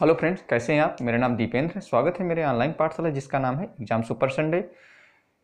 hello friends कैसे हैं आप मेरा नाम दीपेंद्र स्वागत है मेरे ऑनलाइन पाठशाला जिसका नाम है एग्जाम सुपर संडे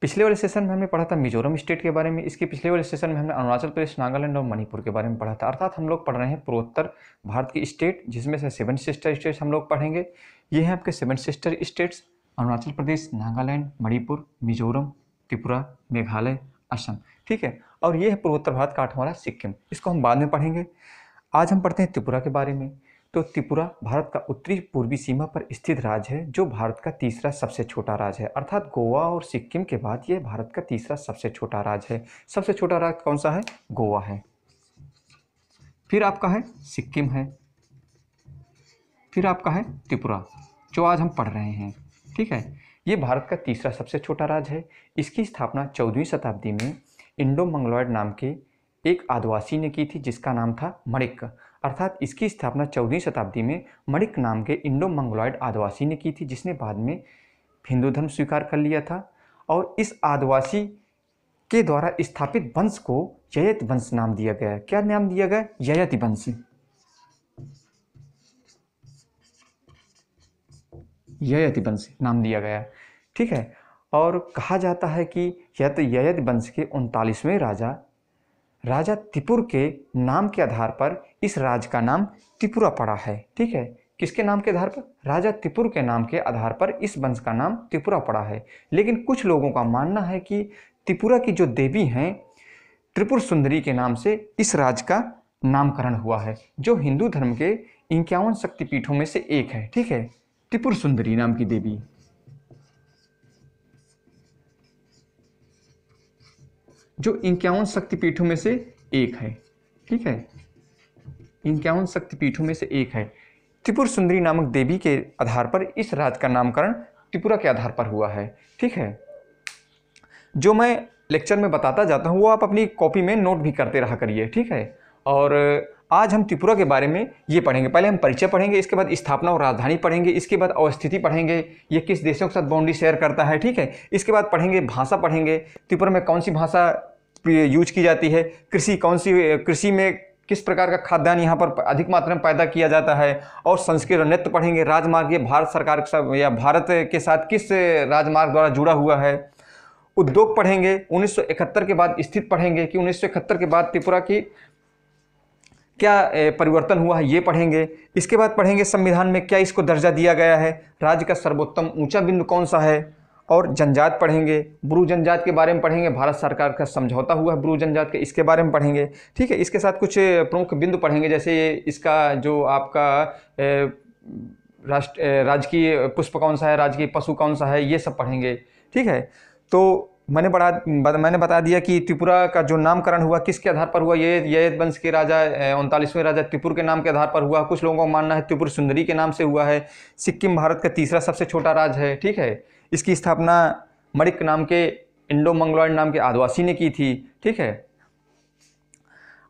पिछले वाले सेशन में हमने पढ़ा था मिजोरम स्टेट के बारे में इसके पिछले वाले सेशन में हमने अरुणाचल प्रदेश नागालैंड और मणिपुर के बारे में पढ़ा था अर्थात हम लोग पढ़ रहे हैं पूर्वोत्तर भारत की स्टेट जिसमें से सेवन सिस्टर स्टेट्स हम लोग पढ़ेंगे ये हैं आपके seven sister states Arunachal Pradesh Nagaland Manipur Mizoram Tripura Meghalaya Assam ठीक है और ये है पूर्वोत्तर भारत का आठवां सिक्किम इसको हम बाद में पढ़ेंगे आज हम पढ़ते हैं त्रिपुरा के बारे में तो त्रिपुरा भारत का उत्तरी पूर्वी सीमा पर स्थित राज्य है जो भारत का तीसरा सबसे छोटा राज्य है अर्थात गोवा और सिक्किम के बाद यह भारत का तीसरा सबसे छोटा राज्य है सबसे छोटा राज्य कौन सा है गोवा है फिर आपका है सिक्किम है फिर आपका है त्रिपुरा जो आज हम पढ़ रहे हैं ठीक है ये भारत का तीसरा सबसे छोटा राज्य है इसकी स्थापना चौदहवीं शताब्दी में इंडो मंगलॉयड नाम के एक आदिवासी ने की थी जिसका नाम था मणिक अर्थात इसकी स्थापना चौदहवीं शताब्दी में मणिक नाम के इंडो मंगलॉयड आदिवासी ने की थी जिसने बाद में हिंदू धर्म स्वीकार कर लिया था और इस आदिवासी के द्वारा स्थापित वंश को ययत वंश नाम दिया गया क्या नाम दिया गया ययति वंश ययति वंश नाम दिया गया ठीक है और कहा जाता है कि यत ययत वंश के उनतालीसवें राजा राजा त्रिपुर के नाम के आधार पर इस राज्य का नाम त्रिपुरा पड़ा है ठीक है किसके नाम के आधार पर राजा त्रिपुर के नाम के आधार पर इस वंश का नाम त्रिपुरा पड़ा है लेकिन कुछ लोगों का मानना है कि त्रिपुरा की जो देवी हैं त्रिपुर सुंदरी के नाम से इस राज्य का नामकरण हुआ है जो हिंदू धर्म के इक्यावन शक्तिपीठों में से एक है ठीक है त्रिपुर सुंदरी नाम की देवी जो इक्यावन शक्तिपीठों में से एक है ठीक है इक्यावन शक्तिपीठों में से एक है त्रिपुर सुंदरी नामक देवी के आधार पर इस राज्य का नामकरण त्रिपुरा के आधार पर हुआ है ठीक है जो मैं लेक्चर में बताता जाता हूँ वो आप अपनी कॉपी में नोट भी करते रहा करिए ठीक है और आज हम त्रिपुरा के बारे में ये पढ़ेंगे पहले हम परिचय पढ़ेंगे इसके बाद स्थापना और राजधानी पढ़ेंगे इसके बाद अवस्थिति पढ़ेंगे ये किस देशों के साथ बाउंड्री शेयर करता है ठीक है इसके बाद पढ़ेंगे भाषा पढ़ेंगे त्रिपुरा में कौन सी भाषा यूज की जाती है कृषि कौन सी कृषि में किस प्रकार का खाद्यान्न यहाँ पर अधिक मात्रा में पैदा किया जाता है और संस्कृत नृत्य पढ़ेंगे राजमार्ग ये भारत सरकार या भारत के साथ किस राजमार्ग द्वारा जुड़ा हुआ है उद्योग पढ़ेंगे 1971 के बाद स्थित पढ़ेंगे कि 1971 के बाद त्रिपुरा की क्या परिवर्तन हुआ है ये पढ़ेंगे इसके बाद पढ़ेंगे संविधान में क्या इसको दर्जा दिया गया है राज्य का सर्वोत्तम ऊंचा बिंदु कौन सा है और जनजात पढ़ेंगे ब्रू जनजात के बारे में पढ़ेंगे भारत सरकार का समझौता हुआ है ब्रू जनजात के इसके बारे में पढ़ेंगे ठीक है इसके साथ कुछ प्रमुख बिंदु पढ़ेंगे जैसे इसका जो आपका राष्ट्र राजकीय पुष्प कौन सा है राजकीय पशु कौन सा है ये सब पढ़ेंगे ठीक है तो मैंने बढ़ा मैंने बता दिया कि त्रिपुरा का जो नामकरण हुआ किसके आधार पर हुआ ये ये वंश के राजा उनतालीसवें राजा त्रिपुर के नाम के आधार पर हुआ कुछ लोगों का मानना है त्रिपुर सुंदरी के नाम से हुआ है सिक्किम भारत का तीसरा सबसे छोटा राज्य है ठीक है इसकी स्थापना मरिक नाम के इंडो मंगलॉयड नाम के आदिवासी ने की थी ठीक है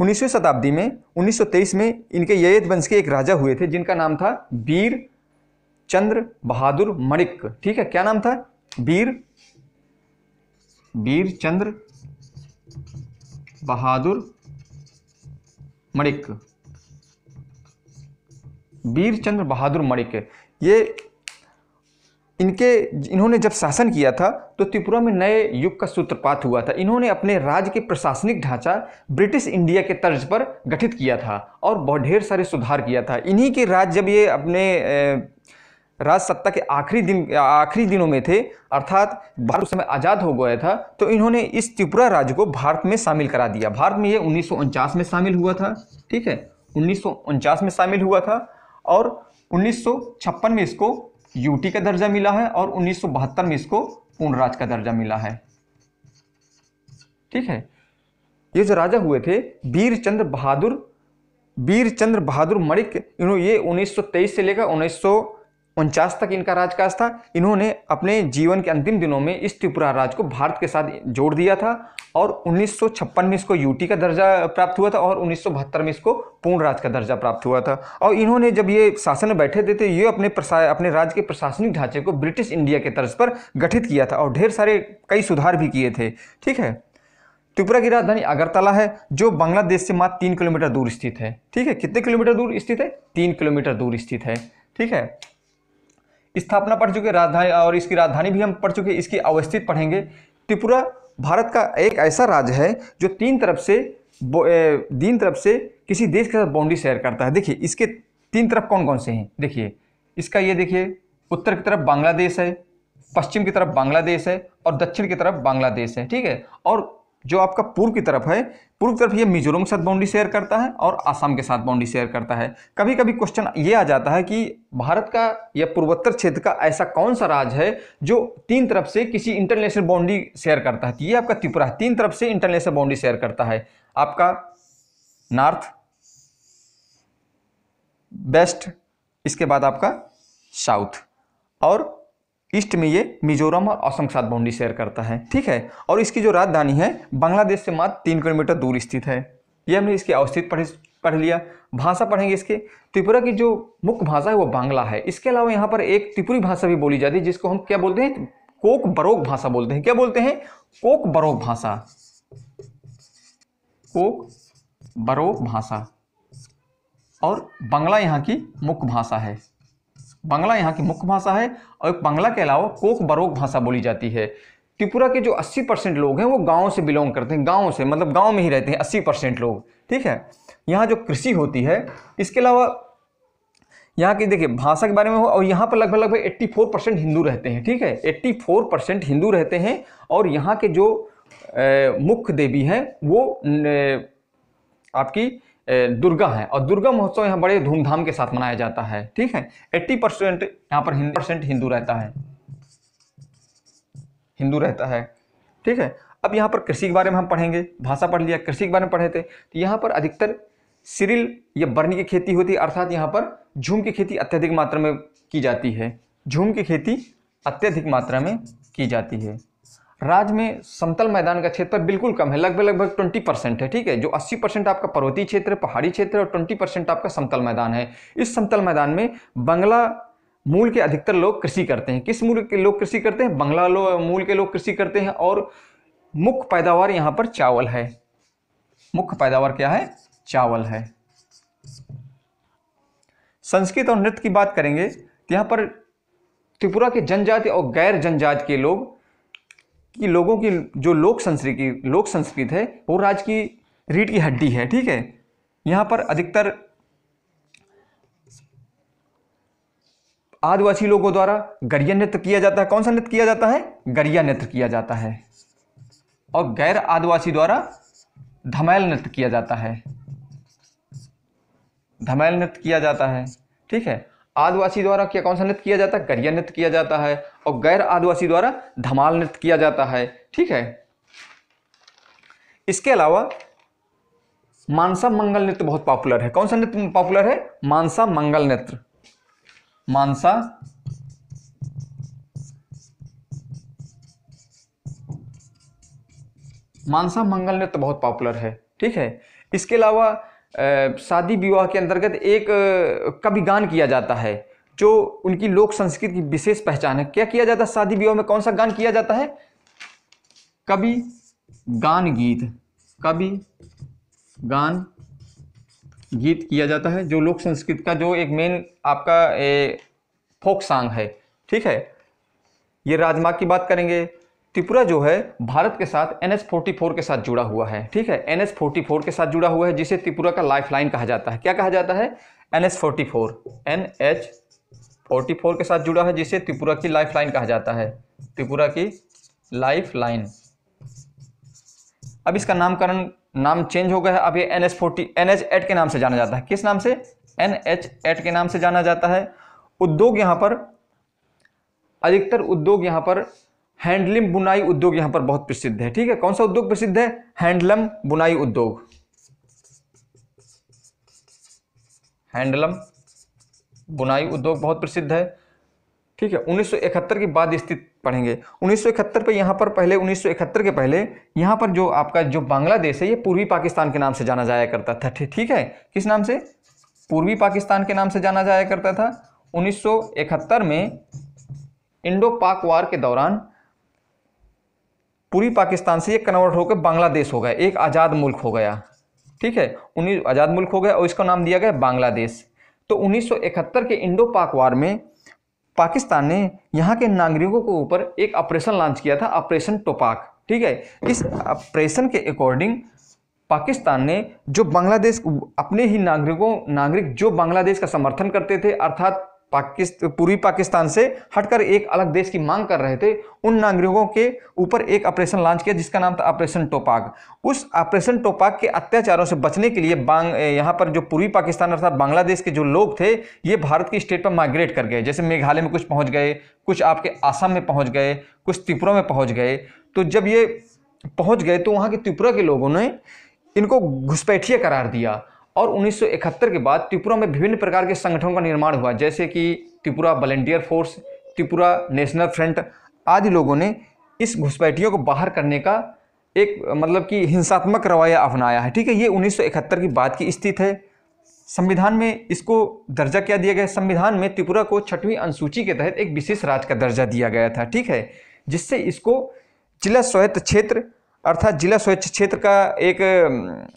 उन्नीसवीं शताब्दी में 1923 में इनके ययत वंश के एक राजा हुए थे जिनका नाम था वीर चंद्र बहादुर मणिक ठीक है क्या नाम था वीर वीर चंद्र बहादुर मणिक वीर चंद्र बहादुर मणिक ये इनके इन्होंने जब शासन किया था तो त्रिपुरा में नए युग का सूत्रपात हुआ था इन्होंने अपने राज्य के प्रशासनिक ढांचा ब्रिटिश इंडिया के तर्ज पर गठित किया था और बहुत ढेर सारे सुधार किया था इन्हीं के राज जब ये अपने राज सत्ता के आखिरी दिन आखिरी दिनों में थे अर्थात भारत उस समय आज़ाद हो गया था तो इन्होंने इस त्रिपुरा राज्य को भारत में शामिल करा दिया भारत में ये उन्नीस में शामिल हुआ था ठीक है उन्नीस में शामिल हुआ था और उन्नीस में इसको यूटी का दर्जा मिला है और उन्नीस में इसको पूर्ण राज का दर्जा मिला है ठीक है ये जो राजा हुए थे वीरचंद्र बहादुर वीरचंद्र बहादुर मणिक इन्होंने ये 1923 से लेकर उन्नीस उनचास तक इनका राजकाज था इन्होंने अपने जीवन के अंतिम दिनों में इस त्रिपुरा राज को भारत के साथ जोड़ दिया था और उन्नीस में इसको यूटी का दर्जा प्राप्त हुआ था और उन्नीस में इसको पूर्ण राज का दर्जा प्राप्त हुआ था और इन्होंने जब ये शासन में बैठे थे तो ये अपने अपने राज्य के प्रशासनिक ढांचे को ब्रिटिश इंडिया के तर्ज पर गठित किया था और ढेर सारे कई सुधार भी किए थे ठीक है त्रिपुरा की राजधानी अगरतला है जो बांग्लादेश से मात्र तीन किलोमीटर दूर स्थित है ठीक है कितने किलोमीटर दूर स्थित है तीन किलोमीटर दूर स्थित है ठीक है स्थापना पढ़ चुके राजधानी और इसकी राजधानी भी हम पढ़ चुके इसकी अवस्थित पढ़ेंगे त्रिपुरा भारत का एक ऐसा राज्य है जो तीन तरफ से तीन तरफ से किसी देश के साथ बाउंड्री शेयर करता है देखिए इसके तीन तरफ कौन कौन से हैं देखिए इसका ये देखिए उत्तर की तरफ बांग्लादेश है पश्चिम की तरफ बांग्लादेश है और दक्षिण की तरफ बांग्लादेश है ठीक है और जो आपका पूर्व की तरफ है पूर्व की तरफ ये मिजोरम के साथ बाउंड्री शेयर करता है और आसाम के साथ बाउंड्री शेयर करता है कभी कभी क्वेश्चन ये आ जाता है कि भारत का या पूर्वोत्तर क्षेत्र का ऐसा कौन सा राज्य है जो तीन तरफ से किसी इंटरनेशनल बाउंड्री शेयर करता है तो ये आपका त्रिपुरा है तीन तरफ से इंटरनेशनल बाउंड्री शेयर करता है आपका नॉर्थ वेस्ट इसके बाद आपका साउथ और ईस्ट में ये मिजोरम और असम के साथ बाउंड्री शेयर करता है ठीक है और इसकी जो राजधानी है बांग्लादेश से मात्र तीन किलोमीटर दूर स्थित है ये हमने इसकी अवस्थित पढ़ पढ़ लिया भाषा पढ़ेंगे इसके त्रिपुरा की जो मुख्य भाषा है वो बांग्ला है इसके अलावा यहाँ पर एक त्रिपुरी भाषा भी बोली जाती है जिसको हम क्या बोलते हैं कोक बरोक भाषा बोलते हैं क्या बोलते हैं कोक बरोक भाषा कोक बरोक भाषा और बांग्ला यहाँ की मुख्य भाषा है बांग्ला यहाँ की मुख्य भाषा है और बांग्ला के अलावा कोक बरोक भाषा बोली जाती है त्रिपुरा के जो 80 परसेंट लोग हैं वो गाँव से बिलोंग करते हैं गाँव से मतलब गाँव में ही रहते हैं 80 परसेंट लोग ठीक है यहाँ जो कृषि होती है इसके अलावा यहाँ की देखिए भाषा के बारे में हो और यहाँ पर लगभग लगभग एट्टी फोर परसेंट हिंदू रहते हैं ठीक है एट्टी फोर परसेंट हिंदू रहते हैं और यहाँ के जो मुख्य देवी हैं वो आपकी दुर्गा है और दुर्गा महोत्सव यहाँ बड़े धूमधाम के साथ मनाया जाता है ठीक है एट्टी परसेंट यहाँ पर हिंदू परसेंट हिंदू रहता है हिंदू रहता है ठीक है अब यहाँ पर कृषि के बारे में हम पढ़ेंगे भाषा पढ़ लिया कृषि के बारे में पढ़े थे तो यहाँ पर अधिकतर सिरिल या बर्नी की खेती होती है अर्थात यहाँ पर झूम की खेती अत्यधिक मात्रा में की जाती है झूम की खेती अत्यधिक मात्रा में की जाती है राज्य में समतल मैदान का क्षेत्र बिल्कुल कम है लगभग लगभग 20 परसेंट है ठीक है जो 80 परसेंट आपका पर्वतीय क्षेत्र पहाड़ी क्षेत्र और 20 परसेंट आपका समतल मैदान है इस समतल मैदान में बंगला मूल के अधिकतर लोग कृषि करते हैं किस मूल के लोग कृषि करते हैं बंगला लो, मूल के लोग कृषि करते हैं और मुख्य पैदावार यहाँ पर चावल है मुख्य पैदावार क्या है चावल है संस्कृत और नृत्य की बात करेंगे तो यहाँ पर त्रिपुरा के जनजाति और गैर जनजाति के लोग कि लोगों की जो लोक संस्कृति लोक संस्कृत है वो राज्य की रीढ़ की हड्डी है ठीक है यहाँ पर अधिकतर आदिवासी लोगों द्वारा गरिया नृत्य किया जाता है कौन सा नृत्य किया जाता है गरिया नृत्य किया जाता है और गैर आदिवासी द्वारा धमैल नृत्य किया जाता है धमैल नृत्य किया जाता है ठीक है आदिवासी द्वारा क्या कौन सा नृत्य किया जाता है गरिया नृत्य किया जाता है और गैर आदिवासी द्वारा धमाल नृत्य किया जाता है ठीक है इसके अलावा मानसा मंगल नृत्य बहुत पॉपुलर है कौन सा नृत्य पॉपुलर है मानसा मंगल नृत्य मानसा मानसा मंगल नृत्य बहुत पॉपुलर है ठीक है इसके अलावा शादी विवाह के अंतर्गत एक कवि गान किया जाता है जो उनकी लोक संस्कृति की विशेष पहचान है क्या किया जाता है शादी विवाह में कौन सा गान किया जाता है कवि गान गीत कवि गान गीत किया जाता है जो लोक संस्कृत का जो एक मेन आपका फोक सॉन्ग है ठीक है ये राजमार्ग की बात करेंगे त्रिपुरा जो है भारत के साथ एन के साथ जुड़ा हुआ है ठीक है एन के साथ जुड़ा हुआ है जिसे त्रिपुरा का लाइफलाइन कहा जाता है क्या कहा जाता है एन एच के साथ जुड़ा है जिसे त्रिपुरा की लाइफलाइन कहा जाता है त्रिपुरा की लाइफलाइन अब इसका नामकरण नाम चेंज हो गया है अब ये N H forty N H eight के नाम से जाना जाता है किस नाम से एन एच एट के नाम से जाना जाता है उद्योग यहाँ पर अधिकतर उद्योग यहाँ पर हैंडलिम बुनाई उद्योग यहां पर बहुत प्रसिद्ध है ठीक है कौन सा उद्योग प्रसिद्ध है हैंडलम बुनाई उद्योग हैंडलम बुनाई उद्योग बहुत प्रसिद्ध है ठीक है 1971 के बाद स्थित पढ़ेंगे 1971 पे यहां पर पहले 1971 के पहले यहां पर जो आपका जो बांग्लादेश है ये पूर्वी पाकिस्तान के नाम से जाना जाया करता था ठीक है किस नाम से पूर्वी पाकिस्तान के नाम से जाना जाया करता था 1971 में इंडो पाक वार के दौरान पूरी पाकिस्तान से ये कन्वर्ट होकर बांग्लादेश हो गया एक आज़ाद मुल्क हो गया ठीक है उन्नीस आज़ाद मुल्क हो गया और इसका नाम दिया गया बांग्लादेश तो 1971 के इंडो पाक वार में पाकिस्तान ने यहाँ के नागरिकों के ऊपर एक ऑपरेशन लॉन्च किया था ऑपरेशन टोपाक ठीक है इस ऑपरेशन के अकॉर्डिंग पाकिस्तान ने जो बांग्लादेश अपने ही नागरिकों नागरिक जो बांग्लादेश का समर्थन करते थे अर्थात पाकिस्तान पूर्वी पाकिस्तान से हटकर एक अलग देश की मांग कर रहे थे उन नागरिकों के ऊपर एक ऑपरेशन लॉन्च किया जिसका नाम था ऑपरेशन टोपाक उस ऑपरेशन टोपाक के अत्याचारों से बचने के लिए बांग यहाँ पर जो पूर्वी पाकिस्तान अर्थात बांग्लादेश के जो लोग थे ये भारत की स्टेट पर माइग्रेट कर गए जैसे मेघालय में कुछ पहुँच गए कुछ आपके आसाम में पहुँच गए कुछ त्रिपुरा में पहुँच गए तो जब ये पहुँच गए तो वहाँ के त्रिपुरा के लोगों ने इनको घुसपैठिया करार दिया और 1971 के बाद त्रिपुरा में विभिन्न प्रकार के संगठनों का निर्माण हुआ जैसे कि Tripura volunteer force Tripura national front आदि लोगों ने इस घुसपैठियों को बाहर करने का एक मतलब कि हिंसात्मक रवैया अपनाया है ठीक है ये 1971 की बात की स्थिति है संविधान में इसको दर्जा क्या दिया गया संविधान में त्रिपुरा को छठवीं अनुसूची के तहत एक विशेष राज्य का दर्जा दिया गया था ठीक है जिससे इसको जिला स्वायत्त क्षेत्र अर्थात जिला स्वायत्त क्षेत्र का एक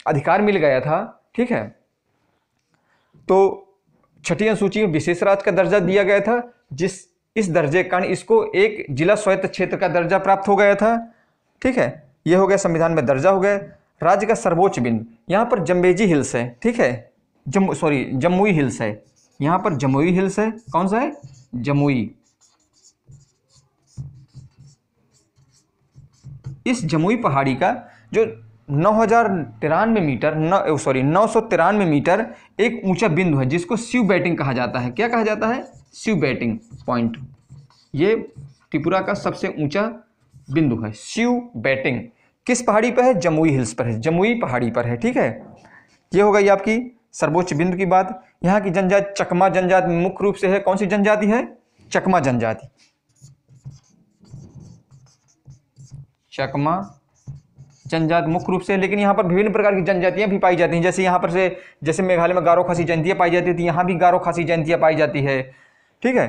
अधिकार मिल गया था ठीक है तो छठी अनुसूची में विशेष राज्य का दर्जा दिया गया था जिस इस दर्जे कारण इसको एक जिला स्वायत्त क्षेत्र का दर्जा प्राप्त हो गया था ठीक है यह हो गया संविधान में दर्जा हो गया राज्य का सर्वोच्च बिंदु यहाँ पर जम्बेजी हिल्स है ठीक है जम्मू सॉरी जम्मूई हिल्स है यहाँ पर जमुई हिल्स है कौन सा है जमुई इस जमुई पहाड़ी का जो नौ हज़ार तिरानवे मीटर नौ सॉरी नौ सौ तिरानवे मीटर एक ऊंचा बिंदु है जिसको शिव बैटिंग कहा जाता है क्या कहा जाता है शिव बैटिंग पॉइंट ये त्रिपुरा का सबसे ऊंचा बिंदु है शिव बैटिंग किस पहाड़ी पर है जमुई हिल्स पर है जमुई पहाड़ी पर है ठीक है ये हो गई आपकी सर्वोच्च बिंदु की बात यहाँ की जनजाति चकमा जनजाति मुख्य रूप से है कौन सी जनजाति है चकमा जनजाति चकमा जनजाति मुख्य रूप से लेकिन यहाँ पर विभिन्न प्रकार की जनजातियाँ भी पाई जाती हैं जैसे यहाँ पर से जैसे मेघालय में गारो खासी जयंतियाँ पाई जाती थी यहाँ भी गारो खासी जयंतियाँ पाई जाती है ठीक है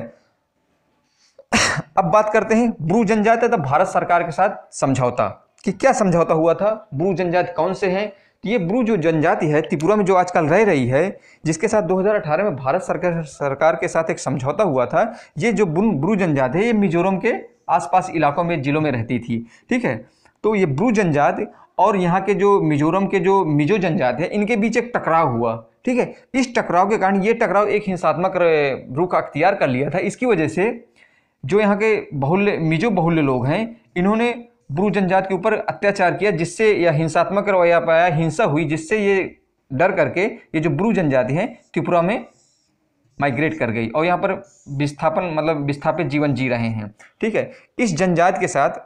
अब बात करते हैं ब्रू जनजाति तथा भारत सरकार के साथ समझौता कि क्या समझौता हुआ था ब्रू जनजाति कौन से हैं तो ये ब्रू जो जनजाति है त्रिपुरा में जो आजकल रह रही है जिसके साथ 2018 में भारत सरकार सरकार के साथ एक समझौता हुआ था ये जो ब्रू जनजाति है ये मिजोरम के आसपास इलाकों में जिलों में रहती थी ठीक है तो ये ब्रू जनजात और यहाँ के जो मिजोरम के जो मिजो जनजात है इनके बीच एक टकराव हुआ ठीक है इस टकराव के कारण ये टकराव एक हिंसात्मक रूख अख्तियार कर लिया था इसकी वजह से जो यहाँ के बहुल्य मिजो बहुल्य लोग हैं इन्होंने ब्रू जनजात के ऊपर अत्याचार किया जिससे या हिंसात्मक रवैया पाया हिंसा हुई जिससे ये डर करके ये जो ब्रू जनजाति हैं त्रिपुरा में माइग्रेट कर गई और यहाँ पर विस्थापन मतलब विस्थापित जीवन जी रहे हैं ठीक है इस जनजात के साथ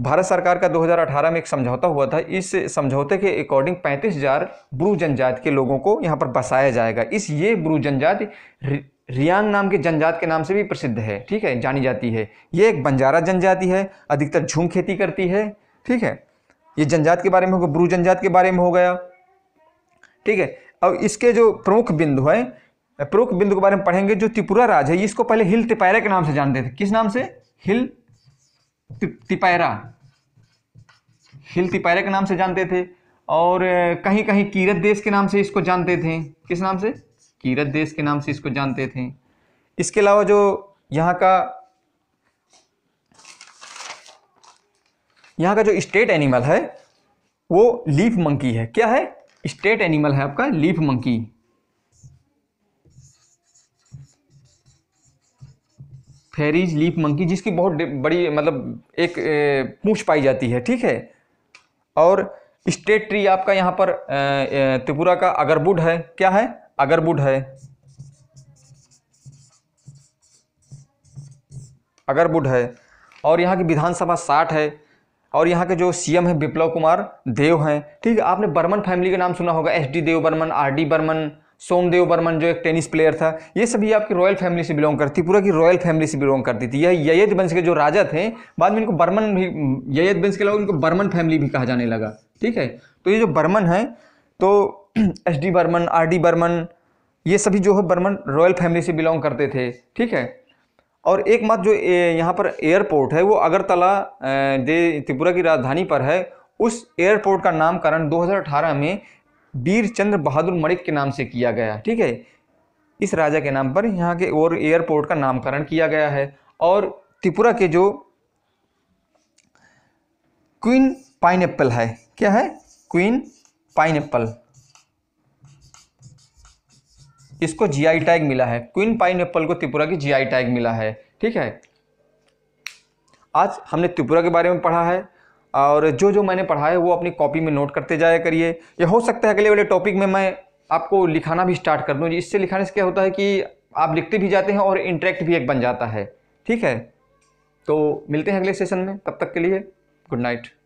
भारत सरकार का 2018 में एक समझौता हुआ था इस समझौते के अकॉर्डिंग 35,000 ब्रू जनजाति के लोगों को यहाँ पर बसाया जाएगा इस ये ब्रू जनजाति रियांग नाम के जनजात के नाम से भी प्रसिद्ध है ठीक है जानी जाती है ये एक बंजारा जनजाति है अधिकतर झूम खेती करती है ठीक है ये जनजात के बारे में होगा ब्रू जनजात के बारे में हो गया ठीक है अब इसके जो प्रमुख बिंदु है प्रमुख बिंदु के बारे में पढ़ेंगे जो त्रिपुरा राज है इसको पहले हिल तिपायरा के नाम से जानते थे किस नाम से हिल तिपैरा हिल तिपैरा के नाम से जानते थे और कहीं कहीं कीरत देश के नाम से इसको जानते थे किस नाम से कीरत देश के नाम से इसको जानते थे इसके अलावा जो यहाँ का यहाँ का जो स्टेट एनिमल है वो लीफ मंकी है क्या है स्टेट एनिमल है आपका leaf monkey Phayre's leaf monkey जिसकी बहुत बड़ी मतलब एक पूछ पाई जाती है ठीक है और स्टेट ट्री आपका यहाँ पर त्रिपुरा का अगरबुड है क्या है अगरबुड है अगरबुड है और यहाँ की विधानसभा साठ है और यहाँ के जो सीएम है विप्लव कुमार देव हैं ठीक है आपने बर्मन फैमिली का नाम सुना होगा S D Dev Burman R D Burman Somdev Burman जो एक टेनिस प्लेयर था ये सभी आपकी रॉयल फैमिली से बिलोंग करती पूरा की रॉयल फैमिली से बिलोंग करती थी यह ययद वंश के जो राजा थे बाद में इनको बर्मन भी ययद वंश के अलावा इनको बर्मन फैमिली भी कहा जाने लगा ठीक है तो ये जो बर्मन है तो S D Burman R D Burman ये सभी जो है बर्मन रॉयल फैमिली से बिलोंग करते थे ठीक है और एक मात्र जो यहाँ पर एयरपोर्ट है वो अगरतला दे त्रिपुरा की राजधानी पर है उस एयरपोर्ट का नामकरण 2018 में वीर चंद्र बहादुर मणिक के नाम से किया गया ठीक है इस राजा के नाम पर यहाँ के और एयरपोर्ट का नामकरण किया गया है और त्रिपुरा के जो क्वीन पाइन है क्या है क्वीन पाइन इसको जीआई टैग मिला है क्वीन पाइन को त्रिपुरा की जीआई टैग मिला है ठीक है आज हमने त्रिपुरा के बारे में पढ़ा है और जो जो मैंने पढ़ा है वो अपनी कॉपी में नोट करते जाया करिए या हो सकता है अगले वाले टॉपिक में मैं आपको लिखाना भी स्टार्ट कर दूँ इससे लिखाने से क्या होता है कि आप लिखते भी जाते हैं और इंटरेक्ट भी एक बन जाता है ठीक है तो मिलते हैं अगले सेशन में तब तक के लिए गुड नाइट